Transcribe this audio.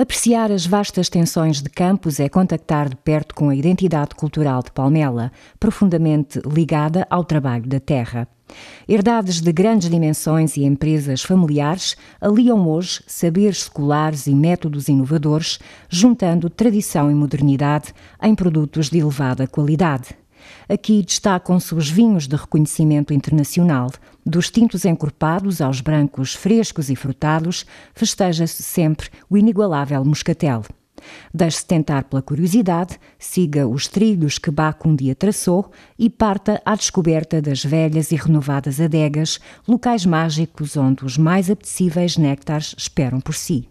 Apreciar as vastas extensões de campos é contactar de perto com a identidade cultural de Palmela, profundamente ligada ao trabalho da terra. Herdades de grandes dimensões e empresas familiares aliam hoje saberes seculares e métodos inovadores, juntando tradição e modernidade em produtos de elevada qualidade. Aqui destacam-se os vinhos de reconhecimento internacional. Dos tintos encorpados aos brancos frescos e frutados, festeja-se sempre o inigualável moscatel. Deixe-se tentar pela curiosidade, siga os trilhos que Bach um dia traçou e parta à descoberta das velhas e renovadas adegas, locais mágicos onde os mais apetecíveis néctares esperam por si.